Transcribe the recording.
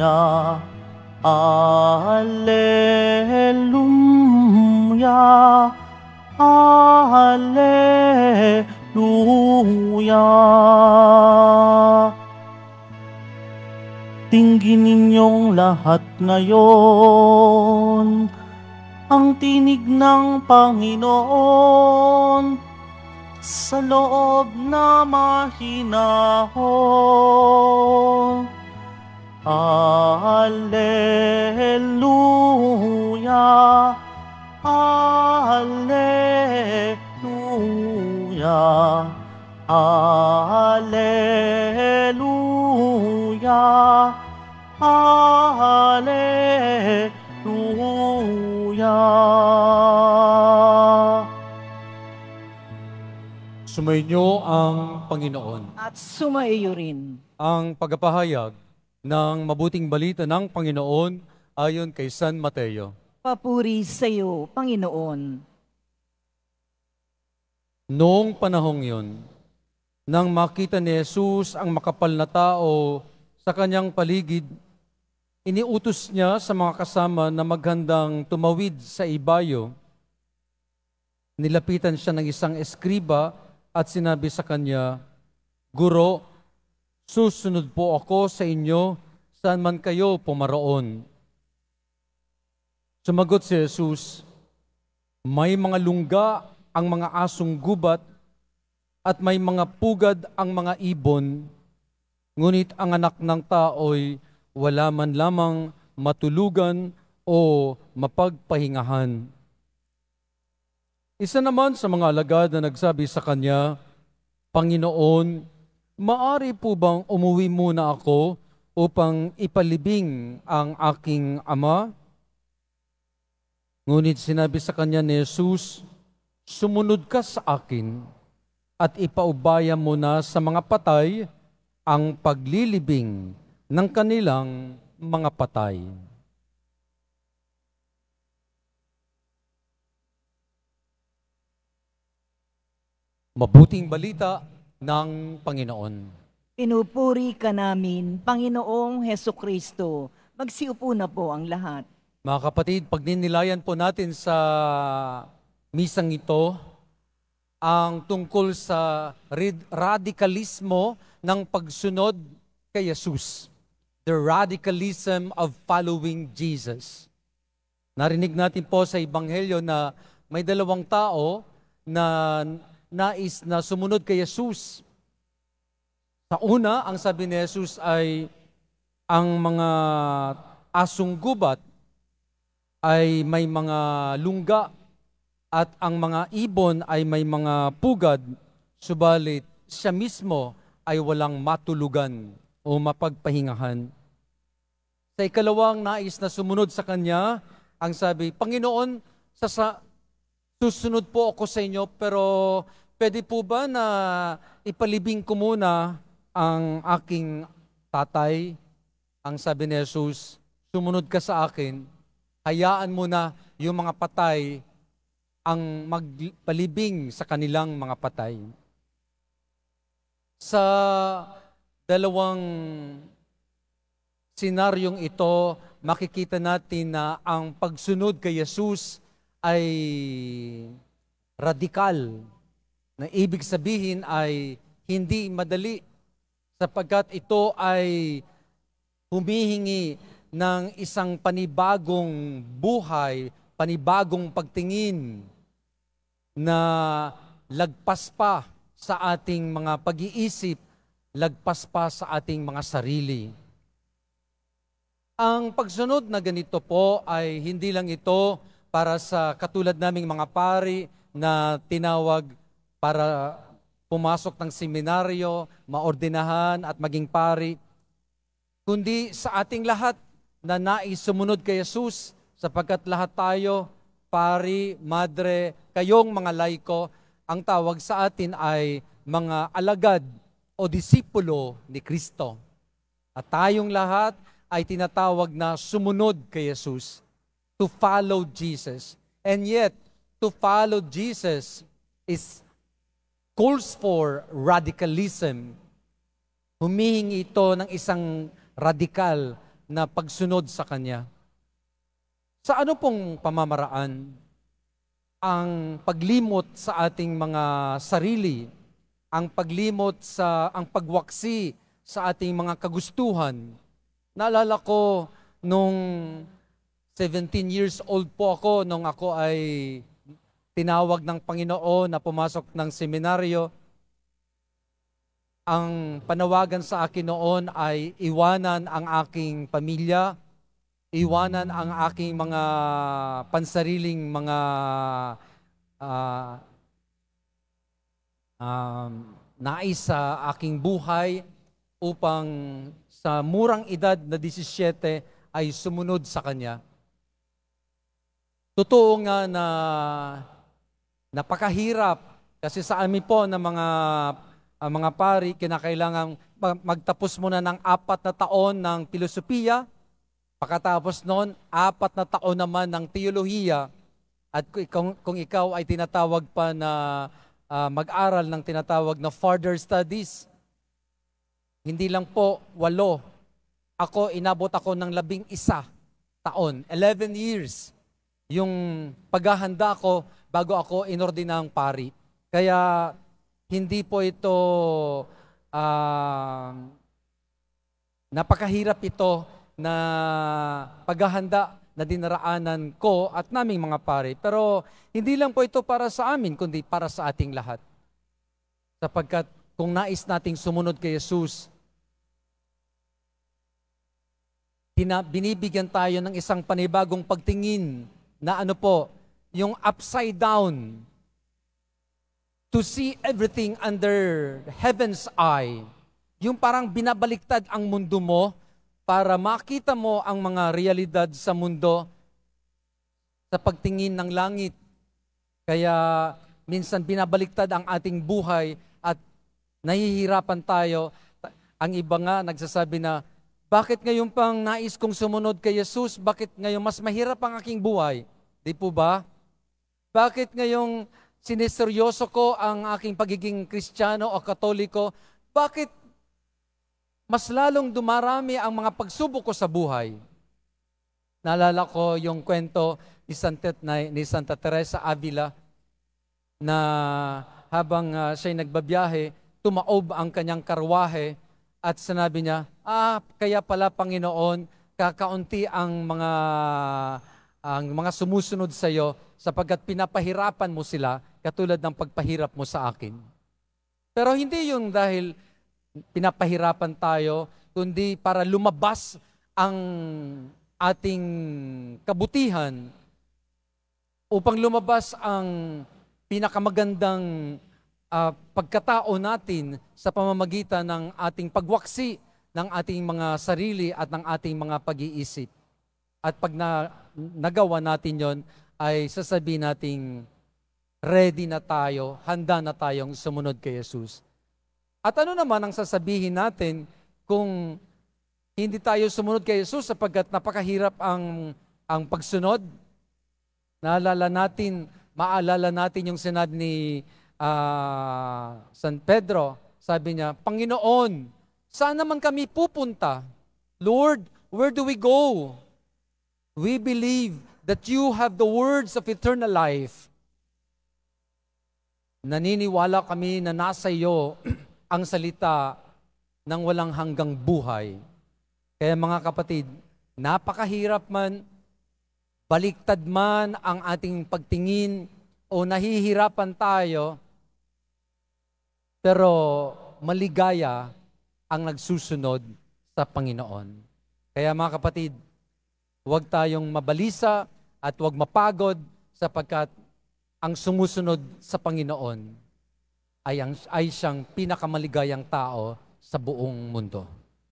Alleluia, Alleluia, Alleluia. Tingin ninyong lahat ngayon ang tinig ng Panginoon sa loob na mahinahon Alleluia, Alleluia, Alleluia, Alleluia. Sumainyo ang Panginoon at sumaiyo rin ang pagpapahayag ng mabuting balita ng Panginoon ayon kay San Mateo. Papuri sa iyo, Panginoon. Noong panahong yon, nang makita ni Jesus ang makapal na tao sa kanyang paligid, iniutos niya sa mga kasama na maghandang tumawid sa ibayo. Nilapitan siya ng isang eskriba at sinabi sa kanya, Guro, Susunod po ako sa inyo saan man kayo pumaroon. Sumagot si Jesus, May mga lungga ang mga asong gubat at may mga pugad ang mga ibon, ngunit ang anak ng tao'y wala man lamang matulugan o mapagpahingahan. Isa naman sa mga alagad na nagsabi sa kanya, Panginoon, Maari po bang umuwi muna ako upang ipalibing ang aking ama? Ngunit sinabi sa kanya ni Jesus, Sumunod ka sa akin at ipaubaya mo na sa mga patay ang paglilibing ng kanilang mga patay. Mabuting balita ng Panginoon. Pinupuri ka namin, Panginoong Heso Kristo. Magsiupo na po ang lahat. Mga kapatid, pagninilayan po natin sa misang ito ang tungkol sa radikalismo ng pagsunod kay Jesus. The radicalism of following Jesus. Narinig natin po sa Ebanghelyo na may dalawang tao na nais na sumunod kay Jesus. Sa una, ang sabi ni Jesus ay ang mga asong gubat ay may mga lungga at ang mga ibon ay may mga pugad, subalit siya mismo ay walang matulugan o mapagpahingahan. Sa ikalawang nais na sumunod sa kanya, ang sabi, Panginoon, sa, sa Susunod po ako sa inyo, pero pwede po ba na ipalibing ko muna ang aking tatay? Ang sabi ni Jesus, sumunod ka sa akin, hayaan mo na yung mga patay ang magpalibing sa kanilang mga patay. Sa dalawang senaryong ito, makikita natin na ang pagsunod kay Yesus ay radikal, na ibig sabihin ay hindi madali sapagkat ito ay humihingi ng isang panibagong buhay, panibagong pagtingin na lagpas pa sa ating mga pag-iisip, lagpas pa sa ating mga sarili. Ang pagsunod na ganito po ay hindi lang ito para sa katulad naming mga pari na tinawag para pumasok ng seminaryo, maordinahan at maging pari, kundi sa ating lahat na nais sumunod kay Jesus sapagkat lahat tayo, pari, madre, kayong mga laiko, ang tawag sa atin ay mga alagad o disipulo ni Kristo. At tayong lahat ay tinatawag na sumunod kay Jesus to follow Jesus. And yet, to follow Jesus is calls for radicalism. Humihingi ito ng isang radikal na pagsunod sa Kanya. Sa ano pong pamamaraan ang paglimot sa ating mga sarili, ang paglimot sa, ang pagwaksi sa ating mga kagustuhan? Naalala ko nung 17 years old po ako nung ako ay tinawag ng Panginoon na pumasok ng seminaryo. Ang panawagan sa akin noon ay iwanan ang aking pamilya, iwanan ang aking mga pansariling mga uh, um, nais sa aking buhay upang sa murang edad na 17 ay sumunod sa Kanya Totoo nga na napakahirap kasi sa amin po ng mga uh, mga pari kinakailangan magtapos muna ng apat na taon ng pilosopiya, pagkatapos noon apat na taon naman ng teolohiya at kung, kung ikaw ay tinatawag pa na uh, mag-aral ng tinatawag na further studies, hindi lang po walo. Ako, inabot ako ng labing isa taon, 11 years yung paghahanda ko bago ako inordina inordinang pari. Kaya hindi po ito uh, napakahirap ito na paghahanda na dinaraanan ko at naming mga pari. Pero hindi lang po ito para sa amin, kundi para sa ating lahat. Sapagkat kung nais nating sumunod kay Jesus, binibigyan tayo ng isang panibagong pagtingin na ano po, yung upside down to see everything under heaven's eye. Yung parang binabaliktad ang mundo mo para makita mo ang mga realidad sa mundo sa pagtingin ng langit. Kaya minsan binabaliktad ang ating buhay at nahihirapan tayo. Ang iba nga nagsasabi na bakit ngayon pang nais kong sumunod kay Jesus? Bakit ngayon mas mahirap ang aking buhay? Di po ba? Bakit ngayon sineseryoso ko ang aking pagiging kristyano o katoliko? Bakit mas lalong dumarami ang mga pagsubok ko sa buhay? Naalala ko yung kwento ni Santa, ni Santa Teresa Avila na habang uh, siya'y nagbabiyahe, tumaob ang kanyang karwahe at sinabi niya, ah, kaya pala Panginoon, kakaunti ang mga ang mga sumusunod sa iyo sapagkat pinapahirapan mo sila katulad ng pagpahirap mo sa akin. Pero hindi yun dahil pinapahirapan tayo, kundi para lumabas ang ating kabutihan upang lumabas ang pinakamagandang uh, pagkatao natin sa pamamagitan ng ating pagwaksi ng ating mga sarili at ng ating mga pag-iisip. At pag na, nagawa natin yon ay sasabihin nating ready na tayo, handa na tayong sumunod kay Jesus. At ano naman ang sasabihin natin kung hindi tayo sumunod kay Jesus sapagkat napakahirap ang, ang pagsunod? Naalala natin, maalala natin yung sinabi ni uh, San Pedro, sabi niya, Panginoon, saan naman kami pupunta? Lord, where do we go? We believe that you have the words of eternal life. Naniniwala kami na nasa iyo ang salita ng walang hanggang buhay. Kaya mga kapatid, napakahirap man, baliktad man ang ating pagtingin o nahihirapan tayo, pero maligaya ang nagsusunod sa Panginoon. Kaya mga kapatid, huwag tayong mabalisa at huwag mapagod sapagkat ang sumusunod sa Panginoon ay, ang, ay siyang pinakamaligayang tao sa buong mundo.